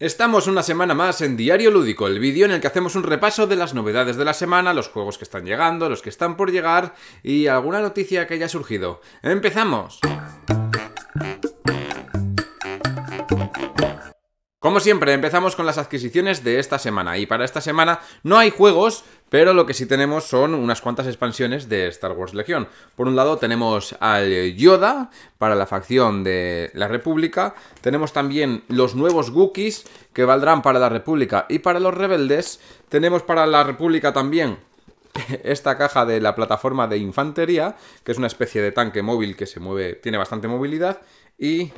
Estamos una semana más en Diario Lúdico, el vídeo en el que hacemos un repaso de las novedades de la semana, los juegos que están llegando, los que están por llegar y alguna noticia que haya surgido. ¡Empezamos! Como siempre, empezamos con las adquisiciones de esta semana. Y para esta semana no hay juegos, pero lo que sí tenemos son unas cuantas expansiones de Star Wars Legion. Por un lado tenemos al Yoda para la facción de la República. Tenemos también los nuevos Wookiees que valdrán para la República y para los rebeldes. Tenemos para la República también esta caja de la plataforma de infantería, que es una especie de tanque móvil que se mueve, tiene bastante movilidad. Y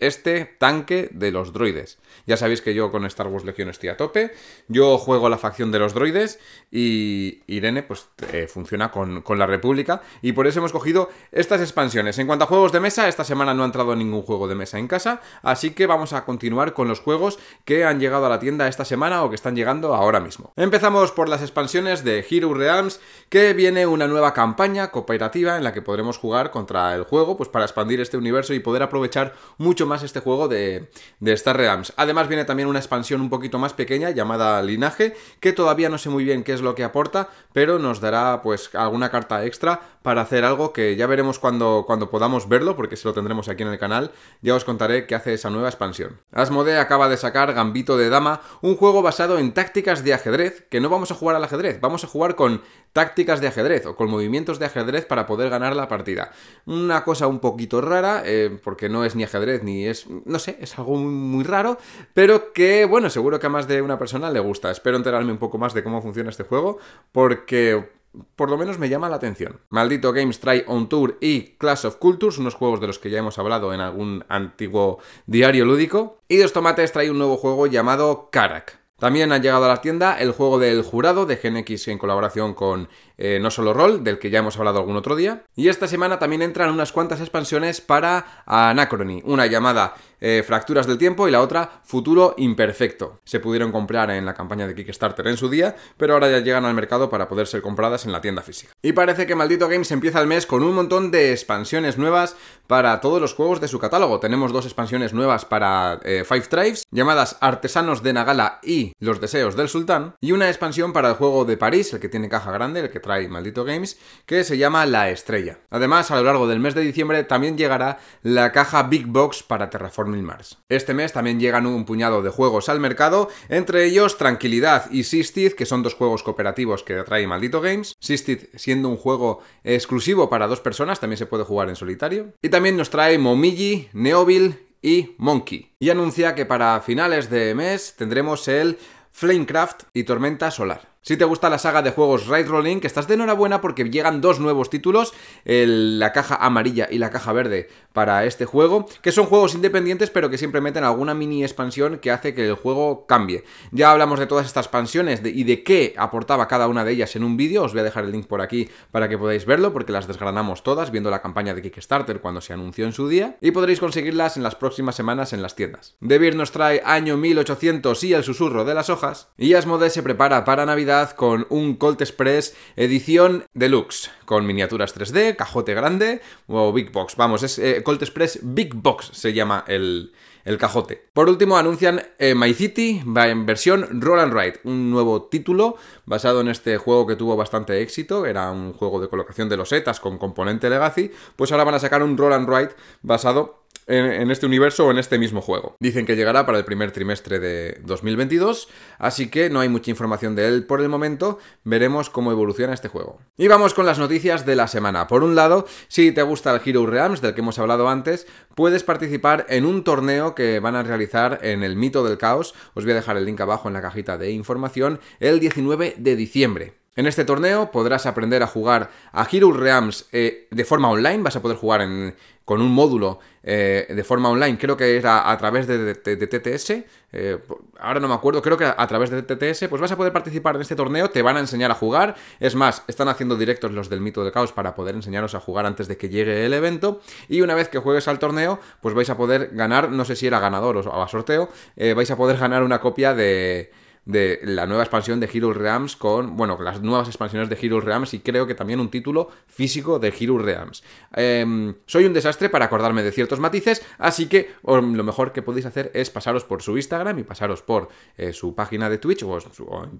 este tanque de los droides. Ya sabéis que yo con Star Wars Legion estoy a tope, yo juego la facción de los droides y Irene pues eh, funciona con, con, la República y por eso hemos cogido estas expansiones. En cuanto a juegos de mesa, esta semana no ha entrado ningún juego de mesa en casa, así que vamos a continuar con los juegos que han llegado a la tienda esta semana o que están llegando ahora mismo. Empezamos por las expansiones de Hero Realms, que viene una nueva campaña cooperativa en la que podremos jugar contra el juego pues para expandir este universo y poder aprovechar mucho más este juego de, de Star Realms. Además viene también una expansión un poquito más pequeña llamada Linaje, que todavía no sé muy bien qué es lo que aporta, pero nos dará pues alguna carta extra para hacer algo que ya veremos cuando, cuando podamos verlo, porque si lo tendremos aquí en el canal, ya os contaré qué hace esa nueva expansión. Asmodee acaba de sacar Gambito de Dama, un juego basado en tácticas de ajedrez, que no vamos a jugar al ajedrez, vamos a jugar con tácticas de ajedrez o con movimientos de ajedrez para poder ganar la partida. Una cosa un poquito rara, eh, porque no es ni ajedrez ni es, no sé, es algo muy, raro, pero que, bueno, seguro que a más de una persona le gusta. Espero enterarme un poco más de cómo funciona este juego, porque por lo menos me llama la atención. Maldito Games Try on Tour y Clash of Cultures, unos juegos de los que ya hemos hablado en algún antiguo diario lúdico. Y Dos Tomates trae un nuevo juego llamado Karak. También ha llegado a la tienda el juego del jurado de X en colaboración con eh, No Solo Roll, del que ya hemos hablado algún otro día. Y esta semana también entran unas cuantas expansiones para Anacrony, una llamada eh, fracturas del Tiempo y la otra Futuro Imperfecto. Se pudieron comprar en la campaña de Kickstarter en su día, pero ahora ya llegan al mercado para poder ser compradas en la tienda física. Y parece que Maldito Games empieza el mes con un montón de expansiones nuevas para todos los juegos de su catálogo. Tenemos dos expansiones nuevas para eh, Five Tribes, llamadas Artesanos de Nagala y Los Deseos del Sultán, y una expansión para el juego de París, el que tiene caja grande, el que trae Maldito Games, que se llama La Estrella. Además, a lo largo del mes de diciembre también llegará la caja Big Box para Terraform este mes también llegan un puñado de juegos al mercado, entre ellos Tranquilidad y Sistid, que son dos juegos cooperativos que trae Maldito Games. Sistid siendo un juego exclusivo para dos personas, también se puede jugar en solitario. Y también nos trae Momiji, Neoville y Monkey. Y anuncia que para finales de mes tendremos el Flamecraft y Tormenta Solar. Si te gusta la saga de juegos Raid Rolling, que estás de enhorabuena porque llegan dos nuevos títulos, la caja amarilla y la caja verde para este juego, que son juegos independientes pero que siempre meten alguna mini expansión que hace que el juego cambie. Ya hablamos de todas estas expansiones y de qué aportaba cada una de ellas en un vídeo, os voy a dejar el link por aquí para que podáis verlo porque las desgranamos todas viendo la campaña de Kickstarter cuando se anunció en su día y podréis conseguirlas en las próximas semanas en las tiendas. Debir nos trae año 1800 y el susurro de las hojas y Asmode se prepara para Navidad con un Colt Express edición deluxe, con miniaturas 3D, cajote grande o Big Box. Vamos, es eh, Colt Express Big Box se llama el, cajote. Por último, anuncian eh, My City en versión Roll and Ride, un nuevo título basado en este juego que tuvo bastante éxito, era un juego de colocación de losetas con componente Legacy, pues ahora van a sacar un Roll and Ride basado en, este universo o en este mismo juego. Dicen que llegará para el primer trimestre de 2022, así que no hay mucha información de él por el momento, veremos cómo evoluciona este juego. Y vamos con las noticias de la semana. Por un lado, si te gusta el Hero Realms del que hemos hablado antes, puedes participar en un torneo que van a realizar en el Mito del Caos, os voy a dejar el link abajo en la cajita de información, el 19 de diciembre. En este torneo podrás aprender a jugar a Hero Reams eh, de forma online, vas a poder jugar con un módulo eh, de forma online, creo que era a través de, TTS, eh, ahora no me acuerdo, creo que a, través de TTS, pues vas a poder participar en este torneo, te van a enseñar a jugar, es más, están haciendo directos los del mito del caos para poder enseñaros a jugar antes de que llegue el evento, y una vez que juegues al torneo, pues vais a poder ganar, no sé si era ganador o, o a sorteo, vais a poder ganar una copia de de la nueva expansión de Hero Reams con, bueno, las nuevas expansiones de Hero Reams y creo que también un título físico de Hero Reams em, soy un desastre para acordarme de ciertos matices, así que um, lo mejor que podéis hacer es pasaros por su Instagram y pasaros por eh, su página de Twitch o,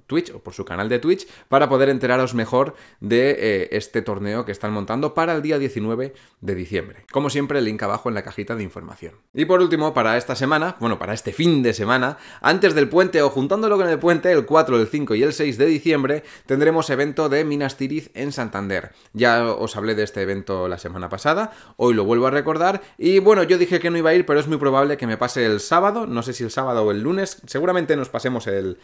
Twitch o por su canal de Twitch para poder enteraros mejor de eh, este torneo que están montando para el día 19 de diciembre. Como siempre, el link abajo en la cajita de información. Y por último, para esta semana, bueno, para este fin de semana, antes del puente o juntándolo con el puente, el 4, el 5 y el 6 de diciembre, tendremos evento de Minas Tirith en Santander. Ya os hablé de este evento la semana pasada, hoy lo vuelvo a recordar. Y bueno, yo dije que no iba a ir, pero es muy probable que me pase el sábado, no sé si el sábado o el lunes, seguramente nos pasemos el,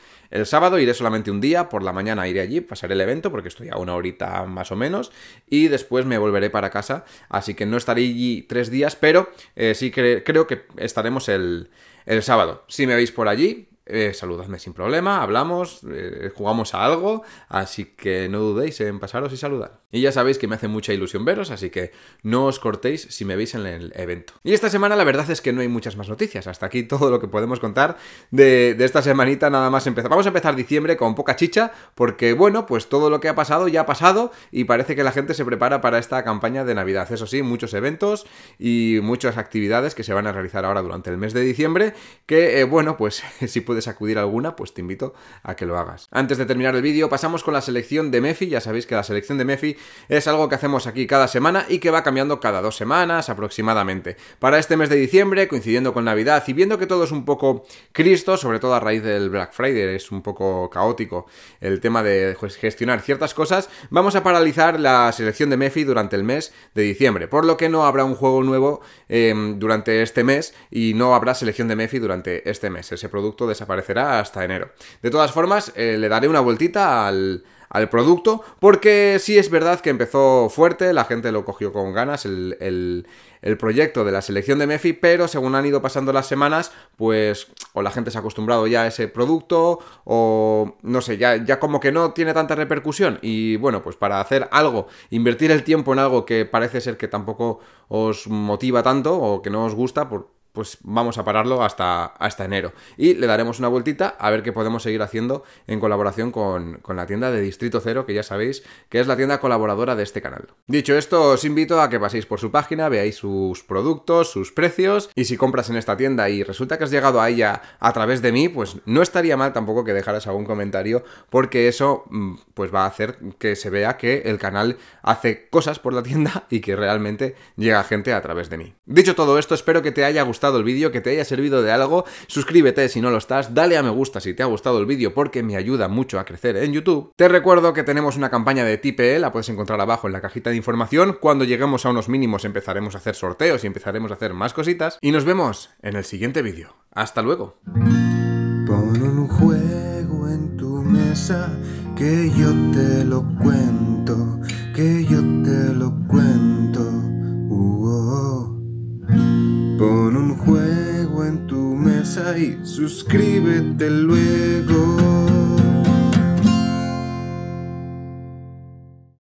sábado, iré solamente un día, por la mañana iré allí, pasaré el evento porque estoy a una horita más o menos, y después me volveré para casa, así que no estaré allí tres días, pero eh, sí creo que estaremos el, el sábado. Si me veis por allí, eh, saludadme sin problema, hablamos, eh, jugamos a algo, así que no dudéis en pasaros y saludar. Y ya sabéis que me hace mucha ilusión veros, así que no os cortéis si me veis en el evento. Y esta semana la verdad es que no hay muchas más noticias, hasta aquí todo lo que podemos contar de, esta semanita nada más empezar. Vamos a empezar diciembre con poca chicha, porque bueno, pues todo lo que ha pasado ya ha pasado y parece que la gente se prepara para esta campaña de Navidad. Eso sí, muchos eventos y muchas actividades que se van a realizar ahora durante el mes de diciembre, que eh, bueno, pues si puedes alguna, pues te invito a que lo hagas. Antes de terminar el vídeo, pasamos con la selección de Mefi. Ya sabéis que la selección de Mefi es algo que hacemos aquí cada semana y que va cambiando cada dos semanas aproximadamente. Para este mes de diciembre, coincidiendo con Navidad y viendo que todo es un poco Cristo, sobre todo a raíz del Black Friday, es un poco caótico el tema de pues, gestionar ciertas cosas, vamos a paralizar la selección de Mefi durante el mes de diciembre, por lo que no habrá un juego nuevo em, durante este mes y no habrá selección de Mefi durante este mes. Ese producto de desaparecerá hasta enero. De todas formas, eh, le daré una vueltita al, producto, porque sí es verdad que empezó fuerte, la gente lo cogió con ganas el, proyecto de la selección de Mefi, pero según han ido pasando las semanas, pues o la gente se ha acostumbrado ya a ese producto, o no sé, ya, ya como que no tiene tanta repercusión. Y bueno, pues para hacer algo, invertir el tiempo en algo que parece ser que tampoco os motiva tanto o que no os gusta, por, pues vamos a pararlo hasta, hasta enero. Y le daremos una vueltita a ver qué podemos seguir haciendo en colaboración con, con, la tienda de Distrito Cero, que ya sabéis que es la tienda colaboradora de este canal. Dicho esto, os invito a que paséis por su página, veáis sus productos, sus precios, y si compras en esta tienda y resulta que has llegado a ella a través de mí, pues no estaría mal tampoco que dejaras algún comentario, porque eso mm, pues va a hacer que se vea que el canal hace cosas por la tienda y que realmente llega gente a través de mí. Dicho todo esto, espero que te haya gustado el vídeo, que te haya servido de algo. Suscríbete si no lo estás, dale a me gusta si te ha gustado el vídeo porque me ayuda mucho a crecer en YouTube. Te recuerdo que tenemos una campaña de Tipe, la puedes encontrar abajo en la cajita de información. Cuando lleguemos a unos mínimos empezaremos a hacer sorteos y empezaremos a hacer más cositas. Y nos vemos en el siguiente vídeo. Hasta luego. Pon un juego en tu mesa que yo te lo cuento.